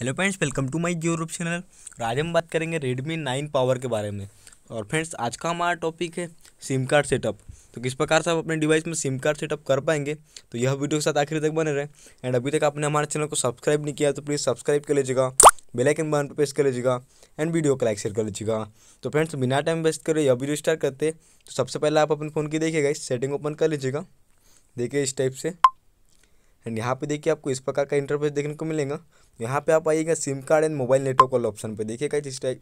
hello friends welcome to my YouTube channel और आज हम बात करेंगे रेडमी नाइन पावर के बारे में और फ्रेंड्स आज का हमारा टॉपिक है सिम कार्ड सेटअप तो किस प्रकार से आप अपने डिवाइस में सिम कार्ड सेटअप कर पाएंगे तो यह वीडियो के साथ आखिर तक बने रहे एंड अभी तक आपने हमारे चैनल को सब्सक्राइब नहीं किया तो प्लीज़ सब्सक्राइब कर लीजिएगा बेलाइकन बन पर प्रेस कर लीजिएगा एंड वीडियो को लाइक शेयर कर लीजिएगा तो फ्रेंड्स बिना टाइम वेस्ट करें यह वीडियो स्टार्ट करते तो सबसे पहले आप अपने फ़ोन की देखिएगा इस सेटिंग ओपन कर लीजिएगा देखिए इस टाइप से एंड यहाँ पे देखिए आपको इस प्रकार का इंटरफेस देखने को मिलेगा यहाँ पे आप आइएगा SIM card and mobile network वाले ऑप्शन पे देखिएगा इस टाइप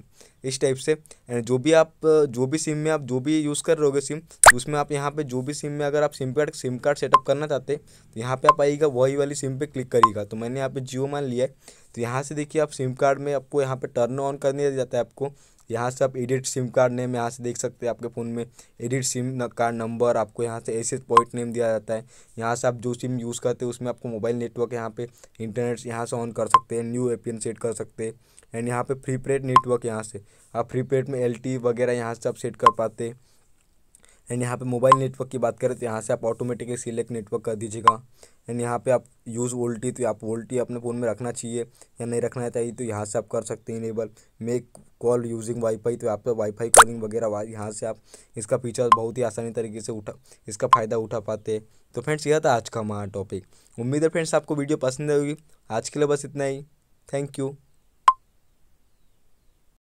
इस टाइप से एंड जो भी आप जो भी सिम में आप जो भी यूज़ कर रहोगे सिम उसमें आप यहाँ पे जो भी सिम में अगर आप SIM card SIM card setup करना चाहते तो यहाँ पे आप आइएगा वही वाली सिम पे क्लिक करिएगा तो मैंने यहाँ पे जियो मान लिया है तो यहाँ से देखिए आप सिम कार्ड में आपको यहाँ पर टर्न ऑन करने जाता है आपको यहाँ से आप एडिट सिम कार्ड नेम यहाँ से देख सकते हैं आपके फ़ोन में एडिट सिम कार्ड नंबर आपको यहाँ से एस पॉइंट नेम दिया जाता है यहाँ से आप जो सिम यूज़ करते हैं उसमें आपको मोबाइल नेटवर्क यहाँ पे इंटरनेट यहाँ से ऑन कर सकते हैं न्यू ए सेट कर सकते हैं एंड यहाँ पे फ्री पेड नेटवर्क यहाँ से आप फ्री पेड में एल वगैरह यहाँ से आप सेट कर पाते हैं एंड यहाँ पे मोबाइल नेटवर्क की बात करें तो यहाँ से आप ऑटोमेटिकली सिलेक्ट नेटवर्क कर दीजिएगा एंड यहाँ पे आप यूज़ वोल्टी तो आप वोल्टी अपने फ़ोन में रखना चाहिए या नहीं रखना चाहिए तो, तो यहाँ से आप कर सकते हैं enable make call using WiFi तो आप वाईफाई तो कॉलिंग वगैरह यहाँ से आप इसका फीचर बहुत ही आसानी तरीके से उठा इसका फ़ायदा उठा पाते हैं तो फ्रेंड्स यह था आज का हमारा टॉपिक उम्मीद है फ्रेंड्स आपको वीडियो पसंद आएगी आज के लिए बस इतना ही थैंक यू